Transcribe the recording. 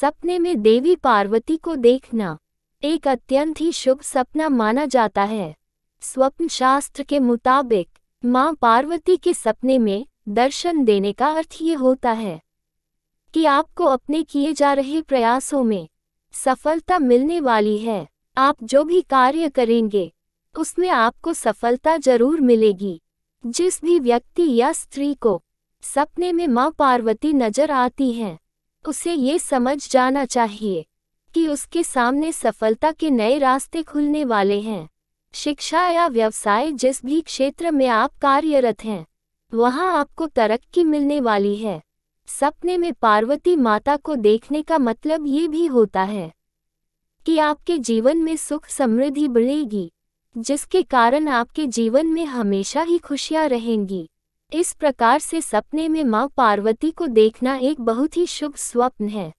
सपने में देवी पार्वती को देखना एक अत्यंत ही शुभ सपना माना जाता है स्वप्न शास्त्र के मुताबिक माँ पार्वती के सपने में दर्शन देने का अर्थ ये होता है कि आपको अपने किए जा रहे प्रयासों में सफलता मिलने वाली है आप जो भी कार्य करेंगे उसमें आपको सफलता जरूर मिलेगी जिस भी व्यक्ति या स्त्री को सपने में माँ पार्वती नजर आती हैं उसे ये समझ जाना चाहिए कि उसके सामने सफलता के नए रास्ते खुलने वाले हैं शिक्षा या व्यवसाय जिस भी क्षेत्र में आप कार्यरत हैं वहाँ आपको तरक्की मिलने वाली है सपने में पार्वती माता को देखने का मतलब ये भी होता है कि आपके जीवन में सुख समृद्धि बढ़ेगी जिसके कारण आपके जीवन में हमेशा ही खुशियाँ रहेंगी इस प्रकार से सपने में माँ पार्वती को देखना एक बहुत ही शुभ स्वप्न है